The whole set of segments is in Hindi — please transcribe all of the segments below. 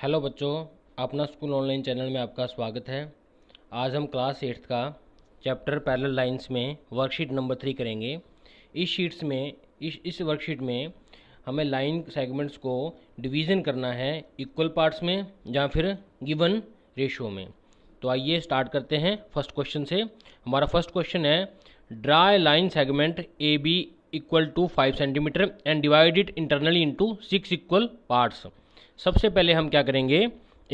हेलो बच्चों अपना स्कूल ऑनलाइन चैनल में आपका स्वागत है आज हम क्लास एट्थ का चैप्टर पैरेलल लाइंस में वर्कशीट नंबर थ्री करेंगे इस शीट्स में इस इस वर्कशीट में हमें लाइन सेगमेंट्स को डिवीज़न करना है इक्वल पार्ट्स में या फिर गिवन रेशियो में तो आइए स्टार्ट करते हैं फर्स्ट क्वेश्चन से हमारा फर्स्ट क्वेश्चन है draw line segment A B equal to five centimetre and divided internally into six equal parts सबसे पहले हम क्या करेंगे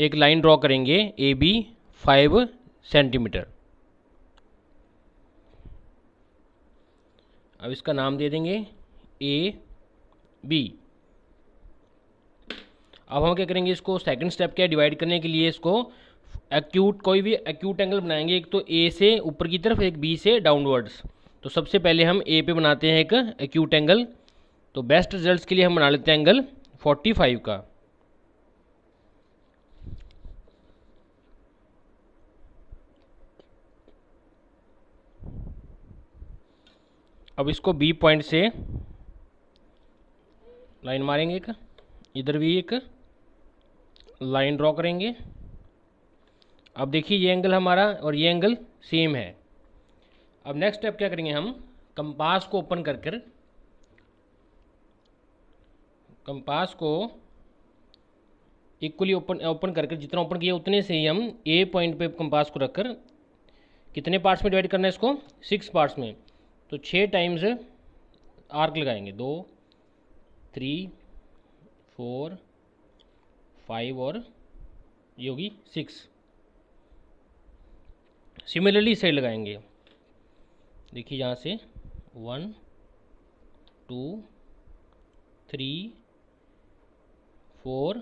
एक लाइन ड्रॉ करेंगे ए बी फाइव सेंटीमीटर अब इसका नाम दे देंगे ए बी अब हम क्या करेंगे इसको सेकंड स्टेप क्या डिवाइड करने के लिए इसको एक्यूट कोई भी एक्यूट एंगल बनाएंगे एक तो ए से ऊपर की तरफ एक बी से डाउनवर्ड्स तो सबसे पहले हम ए पे बनाते हैं एक एक्यूट एंगल तो बेस्ट रिजल्ट्स के लिए हम बना लेते हैं एंगल 45 का अब इसको बी पॉइंट से लाइन मारेंगे एक इधर भी एक लाइन ड्रॉ करेंगे अब देखिए ये एंगल हमारा और ये एंगल सेम है अब नेक्स्ट स्टेप क्या करेंगे हम कंपास को ओपन कर कर कंपास को इक्वली ओपन ओपन करके जितना ओपन किया उतने से ही हम ए पॉइंट पे कंपास को रखकर कितने पार्ट्स में डिवाइड करना है इसको सिक्स पार्ट्स में तो छः टाइम्स आर्क लगाएंगे दो थ्री फोर फाइव और ये होगी सिक्स सिमिलरली साइड लगाएंगे देखिए यहाँ से one two three four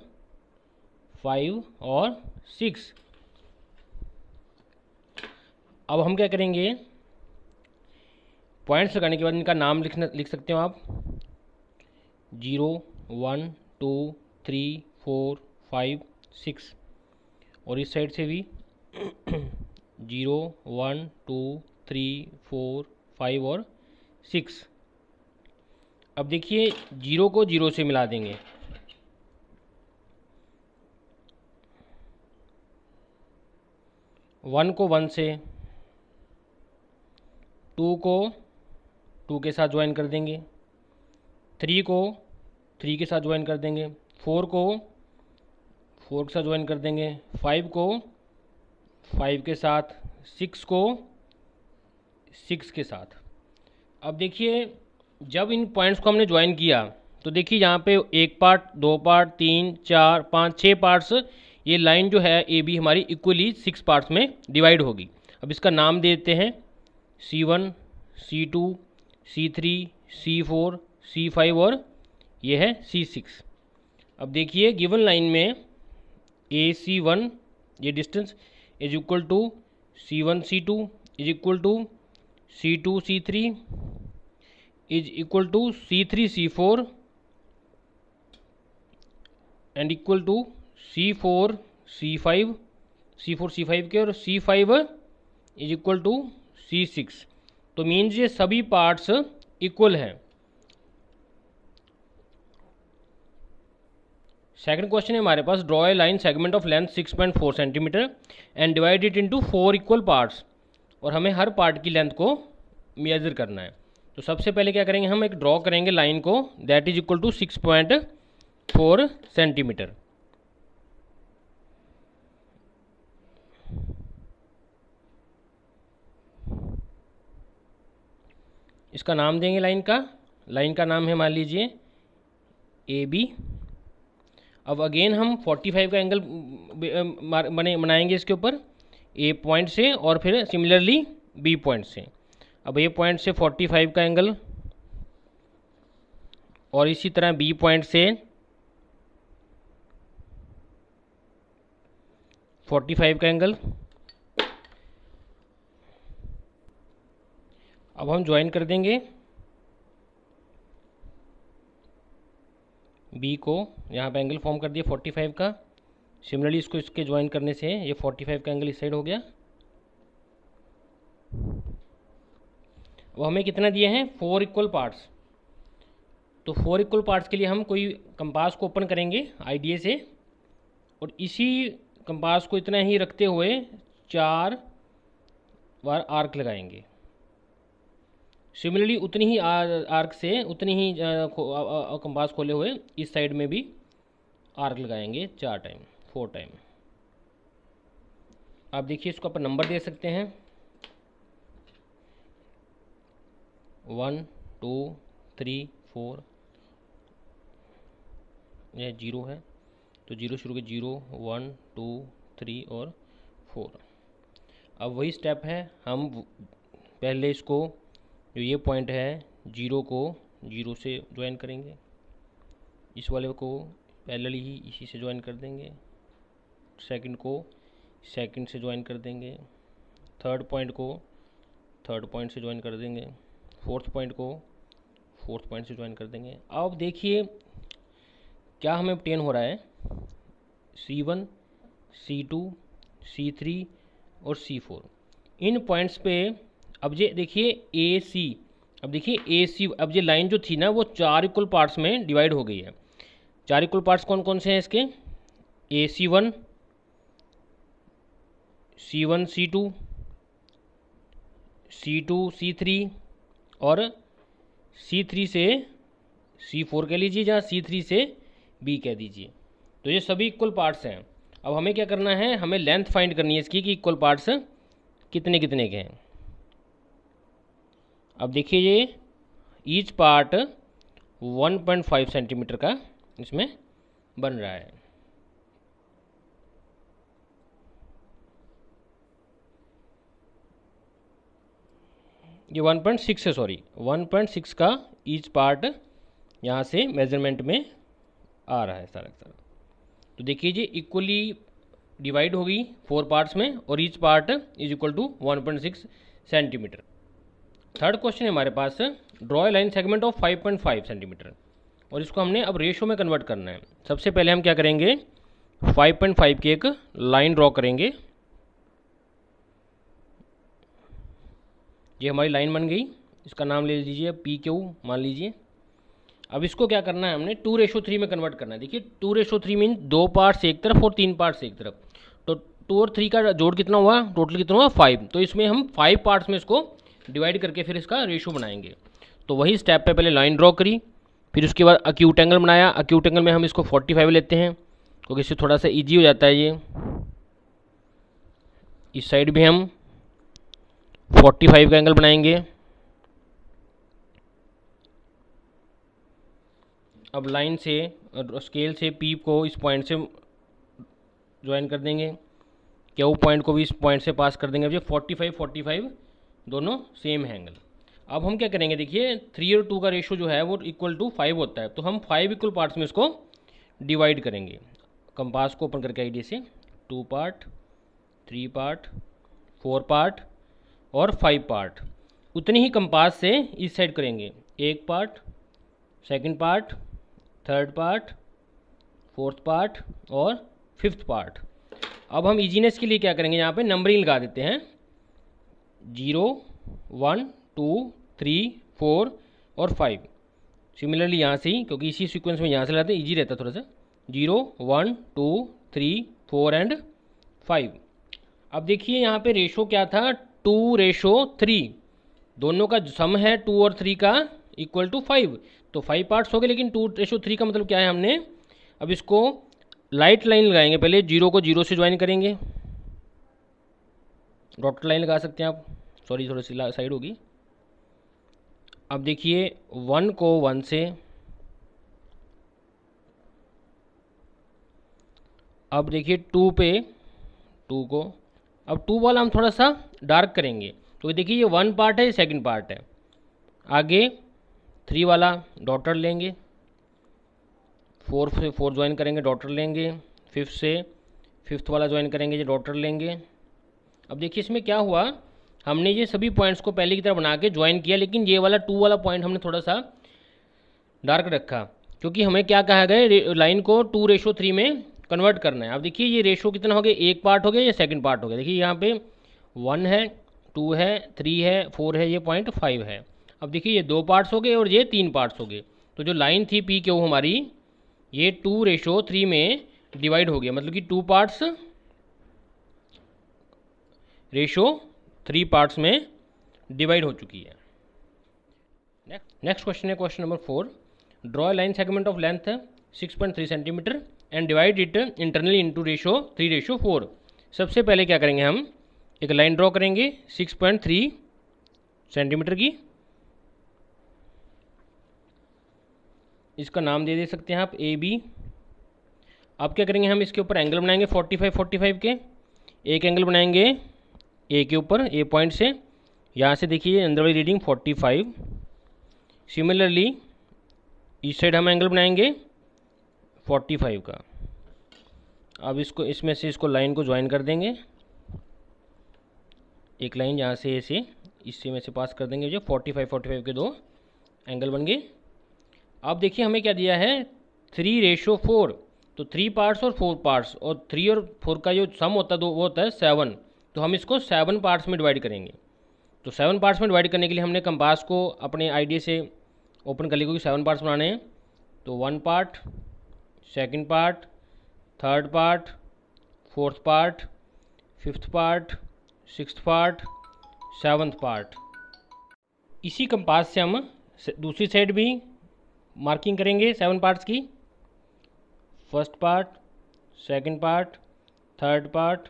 five और सिक्स अब हम क्या करेंगे पॉइंट्स लगाने के बाद इनका नाम लिखना लिख सकते हो आप zero one two three four five six और इस साइड से भी zero one two three four five और सिक्स अब देखिए जीरो को जीरो से मिला देंगे वन को वन से टू को टू के साथ ज्वाइन कर देंगे थ्री को थ्री के साथ ज्वाइन कर देंगे फोर को फोर के साथ ज्वाइन कर देंगे फाइव को फाइव के साथ सिक्स को सिक्स के साथ अब देखिए जब इन पॉइंट्स को हमने ज्वाइन किया तो देखिए यहाँ पे एक पार्ट दो पार्ट तीन चार पाँच छः पार्ट्स ये लाइन जो है ए बी हमारी इक्वली सिक्स पार्ट्स में डिवाइड होगी अब इसका नाम देते हैं C one C two C three C four C five और ये है सी सिक्स अब देखिए गिवन लाइन में ए सी वन ये distance is equal to C one C two is equal to C two C three is equal to C three C four and equal to C four C five C four C five के और C five is equal to C six तो मीन्स ये सभी पार्ट्स इक्वल हैं सेकेंड क्वेश्चन है हमारे पास draw a line segment of length 6.4 centimetre and divide it into four equal parts और हमें हर पार्ट की लेंथ को मेजर करना है तो सबसे पहले क्या करेंगे हम एक ड्रॉ करेंगे लाइन को that is equal to 6.4 centimetre इसका नाम देंगे लाइन का लाइन का नाम है मान लीजिए ए बी अब अगेन हम 45 का एंगल बने बनाएंगे इसके ऊपर ए पॉइंट से और फिर सिमिलरली बी पॉइंट से अब ए पॉइंट से 45 का एंगल और इसी तरह बी पॉइंट से 45 का एंगल अब हम ज्वाइन कर देंगे बी को यहाँ पे एंगल फॉर्म कर दिया 45 का सिमिलरली इसको इसके ज्वाइन करने से ये 45 का एंगल इस साइड हो गया अब हमें कितना दिए हैं फोर इक्वल पार्ट्स तो फोर इक्वल पार्ट्स के लिए हम कोई कंपास को ओपन करेंगे आईडीए से और इसी कंपास को इतना ही रखते हुए चार बार आर्क लगाएंगे सिमिलरली उतनी ही आर्क से उतनी ही कंपास खोले हुए इस साइड में भी आर्क लगाएंगे चार टाइम फोर टाइम आप देखिए इसको अपन नंबर दे सकते हैं वन टू थ्री फोर यह जीरो है तो जीरो शुरू के जीरो वन टू थ्री और फोर अब वही स्टेप है हम पहले इसको जो ये पॉइंट है जीरो को जीरो से ज्वाइन करेंगे इस वाले को पैरेलल ही इसी से ज्वाइन कर देंगे सेकंड को सेकंड से ज्वाइन कर देंगे थर्ड पॉइंट को थर्ड पॉइंट से ज्वाइन कर देंगे फोर्थ पॉइंट को फोर्थ पॉइंट से ज्वाइन कर देंगे अब देखिए क्या हमें टेन हो रहा है C one C two C three और सी फोर इन पॉइंट्स पे अब ये देखिए ए सी अब देखिए ए सी अब ये लाइन जो थी ना वो चार इक्वल पार्ट्स में डिवाइड हो गई है चार इक्वल पार्ट्स कौन कौन से हैं इसके A C one C one C two C two C three और सी थ्री से सी फोर कह लीजिए जहाँ सी थ्री से बी कह दीजिए तो ये सभी इक्वल पार्ट्स हैं अब हमें क्या करना है हमें लेंथ फाइंड करनी है इसकी कि इक्वल पार्ट्स कितने कितने के हैं अब देखिए ये ईच पार्ट 1.5 सेंटीमीटर का इसमें बन रहा है ये 1.6 है सॉरी 1.6 का ईच पार्ट यहाँ से मेजरमेंट में आ रहा है सारा सारा तो देखिए जी इक्वली डिवाइड होगी फोर पार्ट्स में और each part is equal to 1.6 centimetre third question है हमारे पास draw line segment of 5.5 centimetre और इसको हमने अब रेशो में कन्वर्ट करना है सबसे पहले हम क्या करेंगे 5.5 की एक लाइन ड्रॉ करेंगे ये हमारी लाइन बन गई इसका नाम ले लीजिए पी क्यू मान लीजिए अब इसको क्या करना है हमने टू रेशो थ्री में कन्वर्ट करना है देखिए टू रेशो थ्री मीन दो पार्ट्स एक तरफ और तीन पार्ट्स एक तरफ तो टू और थ्री का जोड़ कितना हुआ टोटल कितना हुआ फाइव तो इसमें हम फाइव पार्ट्स में इसको डिवाइड करके फिर इसका रेशो बनाएंगे तो वही स्टेप पे पहले लाइन ड्रॉ करी फिर उसके बाद अक्यूट एंगल बनाया अक्यूट एंगल में हम इसको 45 लेते हैं क्योंकि इससे थोड़ा सा ईजी हो जाता है ये इस साइड भी हम 45 का एंगल बनाएंगे अब लाइन से स्केल से पी को इस पॉइंट से ज्वाइन कर देंगे क्या वो पॉइंट को भी इस पॉइंट से पास कर देंगे अब ये 45 45 दोनों सेम है एंगल अब हम क्या करेंगे देखिए थ्री और टू का रेशो जो है वो इक्वल टू फाइव होता है तो हम फाइव इक्वल पार्ट्स में इसको डिवाइड करेंगे कंपास को ओपन करके आइडिया से two part three part four part और फाइव पार्ट उतनी ही कंपास से इस साइड करेंगे एक part second part third part fourth part और फिफ्थ पार्ट अब हम इजीनेस के लिए क्या करेंगे यहाँ पे नंबरिंग लगा देते हैं zero one two three four और फाइव सिमिलरली यहाँ से ही क्योंकि इसी सीक्वेंस में यहाँ से लाते हैं ईजी रहता थोड़ा सा zero one two three four and five अब देखिए यहाँ पे रेशो क्या था टू रेशो थ्री दोनों का सम है टू और थ्री का इक्वल टू फाइव तो फाइव पार्ट्स हो गए लेकिन टू रेशो थ्री का मतलब क्या है हमने अब इसको लाइट लाइन लगाएंगे पहले जीरो को जीरो से ज्वाइन करेंगे डॉट लाइन लगा सकते हैं आप सॉरी थोड़ी सी साइड होगी अब देखिए वन को वन से अब देखिए टू पे टू को अब टू वाला हम थोड़ा सा डार्क करेंगे तो देखिए ये वन पार्ट है ये सेकेंड पार्ट है आगे थ्री वाला डॉटर लेंगे फोर से फोर ज्वाइन करेंगे डॉटर लेंगे फिफ्थ से फिफ्थ वाला ज्वाइन करेंगे ये डॉटर लेंगे अब देखिए इसमें क्या हुआ हमने ये सभी पॉइंट्स को पहले की तरह बना के ज्वाइन किया लेकिन ये वाला टू वाला पॉइंट हमने थोड़ा सा डार्क रखा क्योंकि हमें क्या कहा गया लाइन को टू रेशो थ्री में कन्वर्ट करना है अब देखिए ये रेशो कितना हो गया एक पार्ट हो गया या सेकंड पार्ट हो गया देखिए यहाँ पे वन है टू है थ्री है फोर है ये पॉइंट फाइव है अब देखिए ये दो पार्ट्स हो गए और ये तीन पार्ट्स हो गए तो जो लाइन थी पी क्यू हमारी ये टू रेशो थ्री में डिवाइड हो गया मतलब कि two parts ratio three parts में डिवाइड हो चुकी है नेक्स्ट नेक्स्ट क्वेश्चन है question number four draw line segment of length six point three centimetre and divide it internally into ratio three ratio four सबसे पहले क्या करेंगे हम एक लाइन ड्रॉ करेंगे सिक्स पॉइंट थ्री सेंटीमीटर की इसका नाम दे दे सकते हैं आप ए बी आप क्या करेंगे हम इसके ऊपर एंगल बनाएंगे फोर्टी फाइव फोर्टी फाइव के एक एंगल बनाएंगे ए के ऊपर ए पॉइंट से यहाँ से देखिए अंदर वाली रीडिंग फोर्टी फाइव सिमिलरली इस साइड हम एंगल बनाएंगे फोर्टी फाइव का अब इसको इसमें से इसको लाइन को ज्वाइन कर देंगे एक लाइन यहाँ से ऐसे इससे में से पास कर देंगे जो फोर्टी फाइव फोर्टी फाइव के दो एंगल बन गए अब देखिए हमें क्या दिया है थ्री रेशो फोर तो थ्री पार्ट्स और फोर पार्ट्स और थ्री और फोर का जो सम होता है दो वो होता है सेवन तो हम इसको सेवन पार्ट्स में डिवाइड करेंगे तो सेवन पार्ट्स में डिवाइड करने के लिए हमने कंपास को अपने आइडिया से ओपन कर लिया क्योंकि सेवन पार्ट्स बनाने हैं तो one part second part third part fourth part fifth part six part seventh part इसी कंपास से हम दूसरी साइड भी मार्किंग करेंगे सेवन पार्ट्स की first part second part third part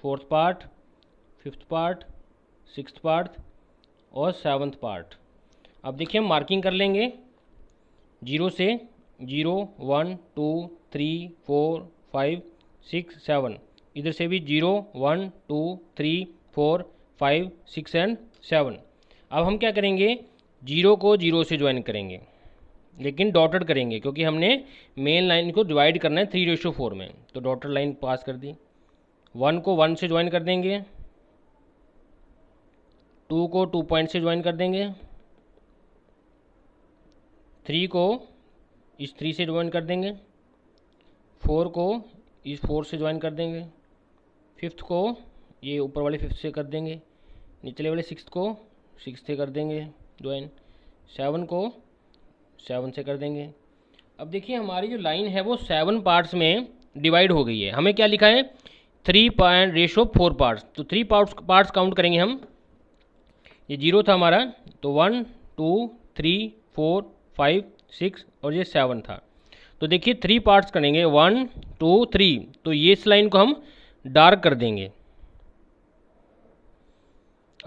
fourth part fifth part six part और सेवन्थ पार्ट अब देखिए हम मार्किंग कर लेंगे जीरो से zero one two three four five six seven इधर से भी zero one two three four five six and seven अब हम क्या करेंगे जीरो को जीरो से ज्वाइन करेंगे लेकिन डॉटेड करेंगे क्योंकि हमने मेन लाइन को डिवाइड करना है थ्री रेशो फोर में तो डॉटेड लाइन पास कर दी वन को वन से ज्वाइन कर देंगे टू को टू पॉइंट से ज्वाइन कर देंगे थ्री को इस थ्री से ज्वाइन कर देंगे फोर को इस फोर से ज्वाइन कर देंगे फिफ्थ को ये ऊपर वाले फिफ्थ से कर देंगे निचले वाले सिक्स को सिक्स से कर देंगे ज्वाइन सेवन को सेवन से कर देंगे अब देखिए हमारी जो लाइन है वो सेवन पार्ट्स में डिवाइड हो गई है हमें क्या लिखा है three point ratio four parts तो थ्री पार्ट्स पार्ट्स काउंट करेंगे हम ये जीरो था हमारा तो one two three four five six और ये सेवन था तो देखिए थ्री पार्ट्स करेंगे वन टू थ्री तो ये इस लाइन को हम डार्क कर देंगे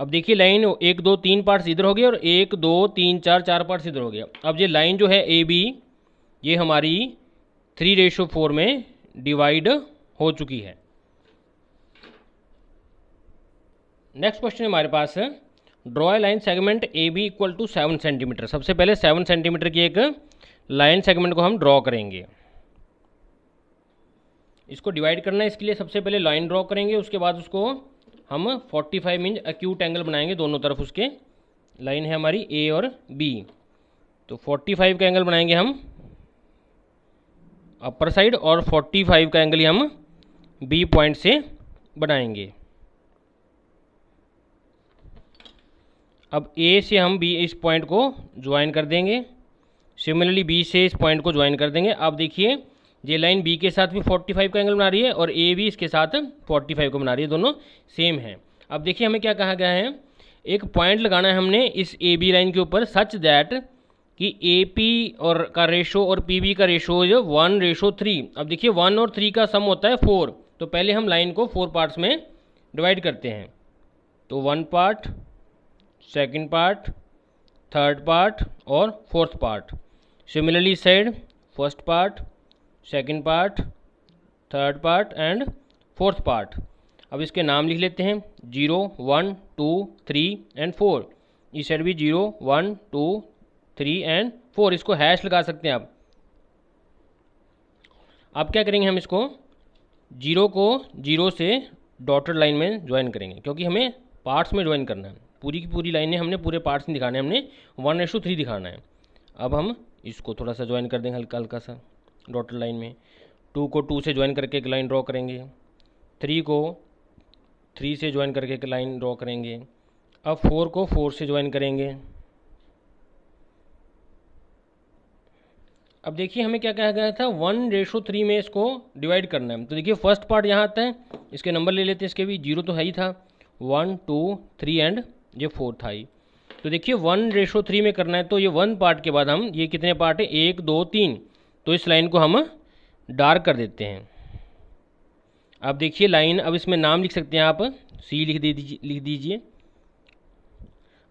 अब देखिए लाइन एक दो तीन पार्ट्स इधर हो गए और एक दो तीन चार चार पार्ट्स इधर हो गया अब ये लाइन जो है ए बी ये हमारी थ्री रेशो फोर में डिवाइड हो चुकी है नेक्स्ट क्वेश्चन हमारे पास draw draw line segment A B equal to seven centimetre सबसे पहले सेवन सेंटीमीटर की एक लाइन सेगमेंट को हम ड्रॉ करेंगे इसको डिवाइड करना है इसके लिए सबसे पहले लाइन ड्रॉ करेंगे उसके बाद उसको हम 45 फाइव इंच एक्यूट एंगल बनाएंगे दोनों तरफ उसके लाइन है हमारी ए और बी तो 45 का एंगल बनाएंगे हम अपर साइड और 45 का एंगल ही हम बी पॉइंट से बनाएंगे अब ए से हम बी इस पॉइंट को ज्वाइन कर देंगे सिमिलरली बी से इस पॉइंट को ज्वाइन कर देंगे आप देखिए ये लाइन बी के साथ भी 45 का एंगल बना रही है और ए भी इसके साथ 45 को बना रही है दोनों सेम है अब देखिए हमें क्या कहा गया है एक पॉइंट लगाना है हमने इस ए बी लाइन के ऊपर सच दैट कि ए पी और का रेशो और पी बी का रेशो जो वन रेशो थ्री अब देखिए वन और थ्री का सम होता है फोर तो पहले हम लाइन को फोर पार्ट्स में डिवाइड करते हैं तो one part second part third part or fourth part similarly said first part second part third part and fourth part अब इसके नाम लिख लेते हैं zero one two three and four ई सेड भी zero one two three and four इसको हैश लगा सकते हैं आप अब क्या करेंगे हम इसको जीरो को जीरो से डॉटेड लाइन में ज्वाइन करेंगे क्योंकि हमें पार्ट्स में ज्वाइन करना है पूरी की पूरी लाइनें हमने पूरे पार्ट्स नहीं दिखाने हमने वन एस थ्री दिखाना है अब हम इसको थोड़ा सा ज्वाइन कर देंगे हल्का हल्का सा डॉटर लाइन में टू को टू से ज्वाइन करके एक लाइन ड्रॉ करेंगे थ्री को थ्री से ज्वाइन करके एक लाइन ड्रॉ करेंगे अब फोर को फोर से ज्वाइन करेंगे अब देखिए हमें क्या कहा गया था वन रेशो थ्री में इसको डिवाइड करना है तो देखिए फर्स्ट पार्ट यहाँ आता है इसके नंबर ले लेते हैं इसके भी जीरो तो है ही था वन टू थ्री एंड ये फोर्थ आई तो देखिए वन रेशो थ्री में करना है तो ये वन पार्ट के बाद हम ये कितने पार्ट है एक दो तीन तो इस लाइन को हम डार्क कर देते हैं अब देखिए लाइन अब इसमें नाम लिख सकते हैं आप सी लिख दीजिए लिख दीजिए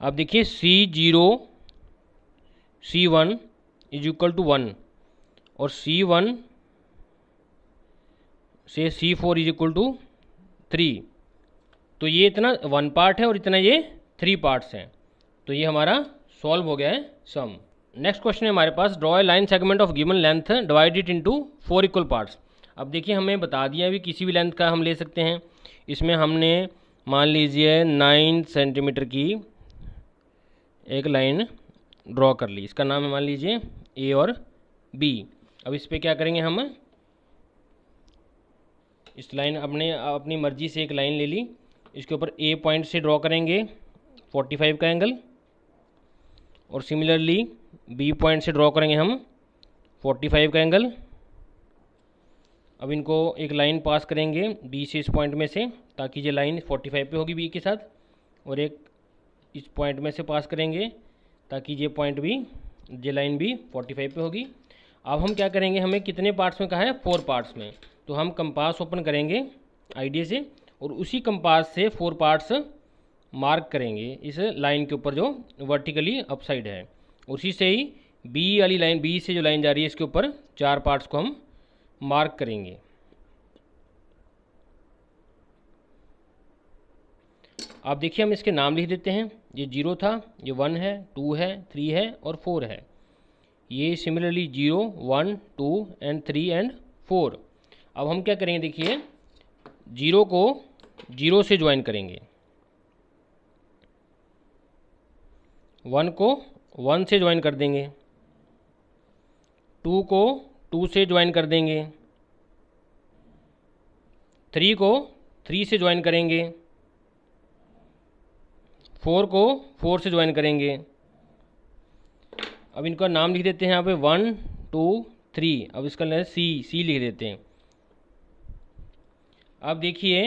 अब देखिए C zero C one is equal to one और सी वन से C four is equal to three तो ये इतना वन पार्ट है और इतना ये थ्री पार्ट्स हैं तो ये हमारा सॉल्व हो गया है सम नेक्स्ट क्वेश्चन है हमारे पास draw a line segment of given length divided it into four equal parts अब देखिए हमें बता दिया भी किसी भी लेंथ का हम ले सकते हैं इसमें हमने मान लीजिए नाइन सेंटीमीटर की एक लाइन ड्रॉ कर ली इसका नाम है मान लीजिए ए और बी अब इस पर क्या करेंगे हम इस लाइन अपने अपनी मर्जी से एक लाइन ले ली इसके ऊपर ए पॉइंट से ड्रॉ करेंगे फोर्टी फाइव का एंगल और सिमिलरली बी पॉइंट से ड्रॉ करेंगे हम फोर्टी फाइव का एंगल अब इनको एक लाइन पास करेंगे बी से इस पॉइंट में से ताकि ये लाइन फोर्टी फाइव पे होगी बी के साथ और एक इस पॉइंट में से पास करेंगे ताकि ये पॉइंट भी ये लाइन भी फोर्टी फाइव पे होगी अब हम क्या करेंगे हमें कितने पार्ट्स में कहा है फोर पार्ट्स में तो हम कंपास ओपन करेंगे आइडिया से और उसी कंपास से फोर पार्ट्स मार्क करेंगे इस लाइन के ऊपर जो वर्टिकली अपसाइड है उसी से ही बी वाली लाइन बी से जो लाइन जा रही है इसके ऊपर चार पार्ट्स को हम मार्क करेंगे आप देखिए हम इसके नाम लिख देते हैं ये जीरो था ये वन है टू है थ्री है और फोर है ये similarly zero one two and three and four अब हम क्या करेंगे देखिए जीरो को जीरो से ज्वाइन करेंगे वन को वन से ज्वाइन कर देंगे टू को टू से ज्वाइन कर देंगे थ्री को थ्री से ज्वाइन करेंगे फोर को फोर से ज्वाइन करेंगे अब इनका नाम लिख देते हैं यहाँ पे वन टू थ्री अब इसका नाम सी सी लिख देते हैं अब देखिए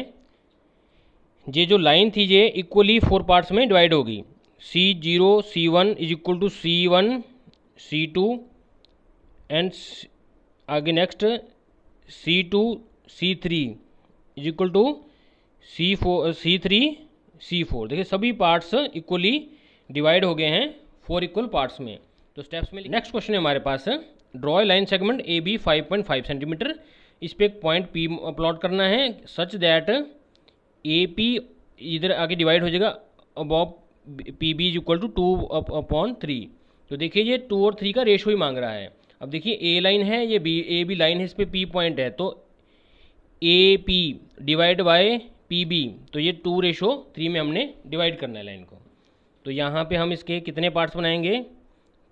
ये जो लाइन थी ये इक्वली फोर पार्ट्स में डिवाइड होगी C zero C one is equal to C one C two and आगे next C two C three is equal to C four C three C four देखिए सभी पार्ट्स इक्वली डिवाइड हो गए हैं फोर इक्वल पार्ट्स में तो स्टेप्स में नेक्स्ट क्वेश्चन है हमारे पास draw line segment A B five point five centimetre इस पर एक पॉइंट पी प्लॉट करना है सच दैट ए पी इधर आगे डिवाइड हो जाएगा अबॉब P B is equal to two upon three तो देखिए ये टू और थ्री का रेशो ही मांग रहा है अब देखिए ए लाइन है ये बी ए बी लाइन है इस पर पी पॉइंट है तो A P divide by P B तो ये टू रेशो थ्री में हमने डिवाइड करना है लाइन को तो यहाँ पे हम इसके कितने पार्ट्स बनाएंगे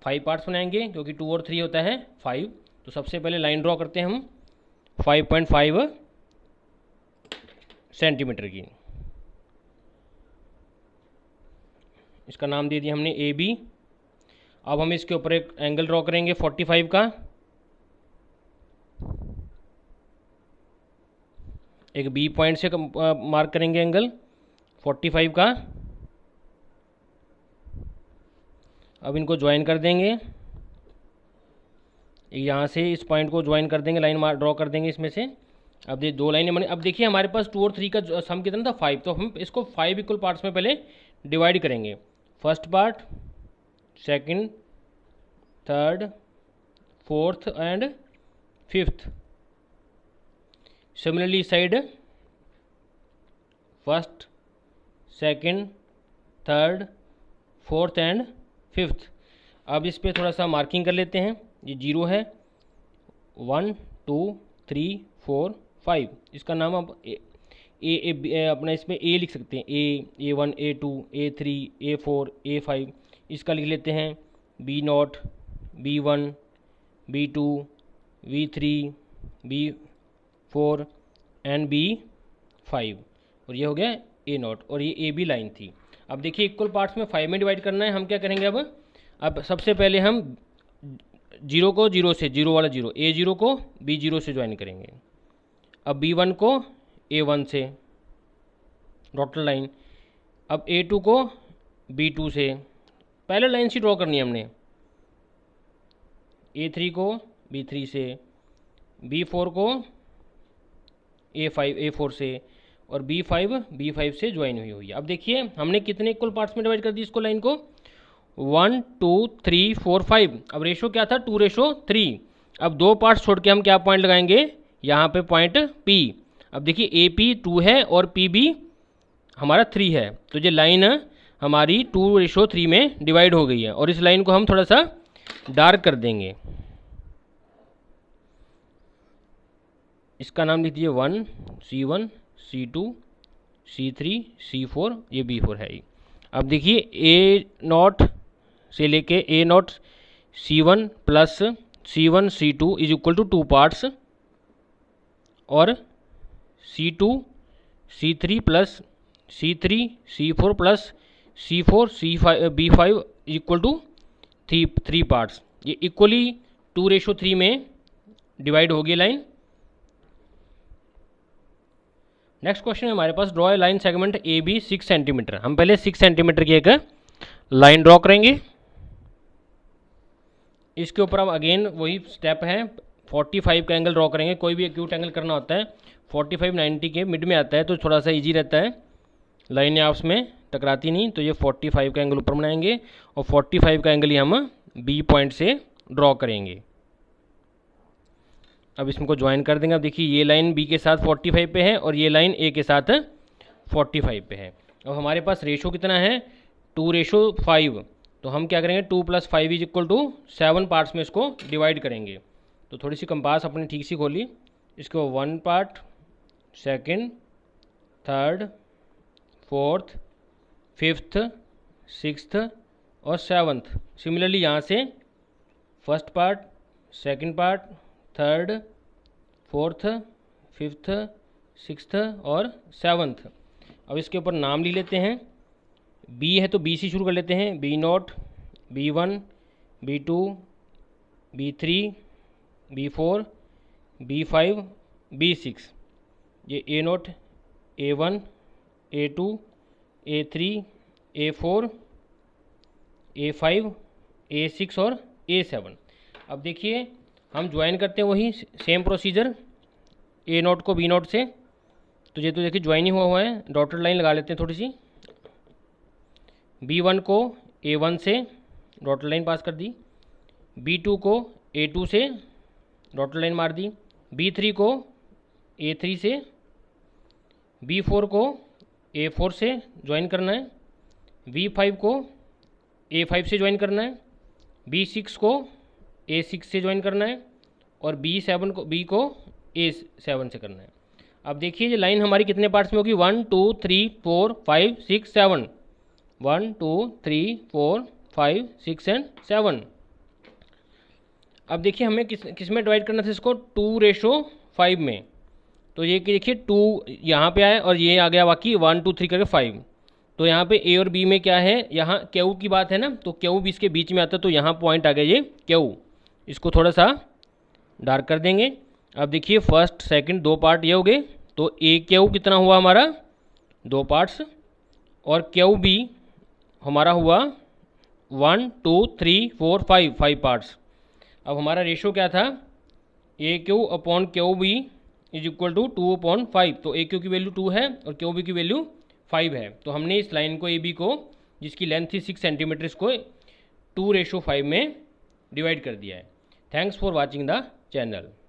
फाइव पार्ट्स बनाएंगे क्योंकि टू और थ्री होता है फाइव तो सबसे पहले लाइन ड्रॉ करते हैं हम फाइव पॉइंट फाइव सेंटीमीटर की इसका नाम दे दिया हमने ए बी अब हम इसके ऊपर एक एंगल ड्रॉ करेंगे फोर्टी फाइव का एक बी पॉइंट से मार्क करेंगे एंगल फोर्टी फाइव का अब इनको ज्वाइन कर देंगे यहाँ से इस पॉइंट को ज्वाइन कर देंगे लाइन मार ड्रॉ कर देंगे इसमें से अब ये दो लाइनें बने अब देखिए हमारे पास टू और थ्री का सम कितना था फाइव तो हम इसको फाइव इक्वल पार्ट्स में पहले डिवाइड करेंगे first part second third fourth and fifth similarly side first second third fourth and fifth अब इस पर थोड़ा सा मार्किंग कर लेते हैं ये जीरो है one two three four five इसका नाम आप ए ए अपना इसमें ए लिख सकते हैं A A one A two A three A four A five इसका लिख लेते हैं B naught B one B two B three B four and B five और ये हो गया ए नॉट और ये ए बी लाइन थी अब देखिए इक्वल पार्ट्स में फाइव में डिवाइड करना है हम क्या करेंगे अब अब सबसे पहले हम जीरो को जीरो से जीरो वाला जीरो ए जीरो को बी जीरो से ज्वाइन करेंगे अब बी वन को ए वन से डॉटर लाइन अब ए टू को बी टू से पहले लाइन सी ड्रॉ करनी है हमने ए थ्री को बी थ्री से बी फोर को ए फाइव ए फोर से और बी फाइव बी फाइव से ज्वाइन हुई हुई है अब देखिए हमने कितने इक्वल पार्ट्स में डिवाइड कर दी इसको लाइन को one two three four five अब रेशो क्या था टू रेशो थ्री अब दो पार्ट्स छोड़ के हम क्या पॉइंट लगाएंगे यहाँ पे पॉइंट पी अब देखिए ए पी टू है और पी बी हमारा थ्री है तो ये लाइन हमारी टू रेशो थ्री में डिवाइड हो गई है और इस लाइन को हम थोड़ा सा डार्क कर देंगे इसका नाम लिख दीजिए one C one C two C three C four ये बी फोर है अब देखिए ए नॉट से लेके A naught C one plus C one C two is equal to two parts और C two C three plus C three C four plus C four C five B five equal to three three parts ये इक्वली टू रेशो थ्री में डिवाइड होगी लाइन नेक्स्ट क्वेश्चन है हमारे पास draw a line segment A B six centimetre हम पहले सिक्स सेंटीमीटर की एक लाइन ड्रॉ करेंगे इसके ऊपर हम अगेन वही स्टेप है फोर्टी फाइव का एंगल ड्रॉ करेंगे कोई भी एक्यूट एंगल करना होता है फोर्टी फाइव नाइन्टी के मिड में आता है तो थोड़ा सा ईजी रहता है लाइनें आपस में टकराती नहीं तो ये फोर्टी फाइव का एंगल ऊपर बनाएंगे और फोर्टी फाइव का एंगल ही हम बी पॉइंट से ड्रॉ करेंगे अब इसमें को ज्वाइन कर देंगे अब देखिए ये लाइन बी के साथ फोर्टी फाइव पे है और ये लाइन ए के साथ फोर्टी फाइव पे है अब हमारे पास रेशो कितना है टू रेशो फाइव तो हम क्या करेंगे two plus five is equal to seven parts में इसको डिवाइड करेंगे तो थोड़ी सी कंपास अपने ठीक सी खोली इसको one part second third fourth fifth sixth और सेवन्थ सिमिलरली यहाँ से first part second part third fourth fifth sixth और सेवन्थ अब इसके ऊपर नाम लिख लेते हैं बी है तो बी से शुरू कर लेते हैं B naught B one B two B three B four B five B six ये A naught A one A two A three A four A five A six और ए सेवन अब देखिए हम ज्वाइन करते हैं वही सेम प्रोसीजर ए नोट को बी नोट से तो ये तो देखिए ज्वाइन ही हुआ हुआ है डॉटेड लाइन लगा लेते हैं थोड़ी सी बी वन को ए वन से डॉटेड लाइन पास कर दी बी टू को ए टू से डॉटेड लाइन मार दी बी थ्री को ए थ्री से बी फोर को ए फोर से ज्वाइन करना है बी फाइव को ए फाइव से ज्वाइन करना है बी सिक्स को ए सिक्स से ज्वाइन करना है और बी सेवन को बी को ए सेवन से करना है अब देखिए ये लाइन हमारी कितने पार्ट्स में होगी one two three four five six seven one two three four five six and seven अब देखिए हमें किस किस में डिवाइड करना था इसको टू रेशो फाइव में तो ये कि देखिए टू यहाँ पे आए और ये आ गया बाकी वन टू थ्री करके फाइव तो यहाँ पे ए और बी में क्या है यहाँ क्यू की बात है ना तो क्यू भी इसके बीच में आता है तो यहाँ पॉइंट आ गया ये क्यू इसको थोड़ा सा डार्क कर देंगे अब देखिए फर्स्ट सेकंड दो पार्ट ये हो गए तो ए क्यू कितना हुआ हमारा दो पार्ट्स और क्यू बी हमारा हुआ one two three four five five parts अब हमारा रेशो क्या था A Q upon Q B is equal to two upon five तो ए क्यू की वैल्यू टू है और क्यू बी की वैल्यू फाइव है तो हमने इस लाइन को ए बी को जिसकी लेंथ थी सिक्स सेंटीमीटर को टू रेशो फाइव में डिवाइड कर दिया है thanks for watching the channel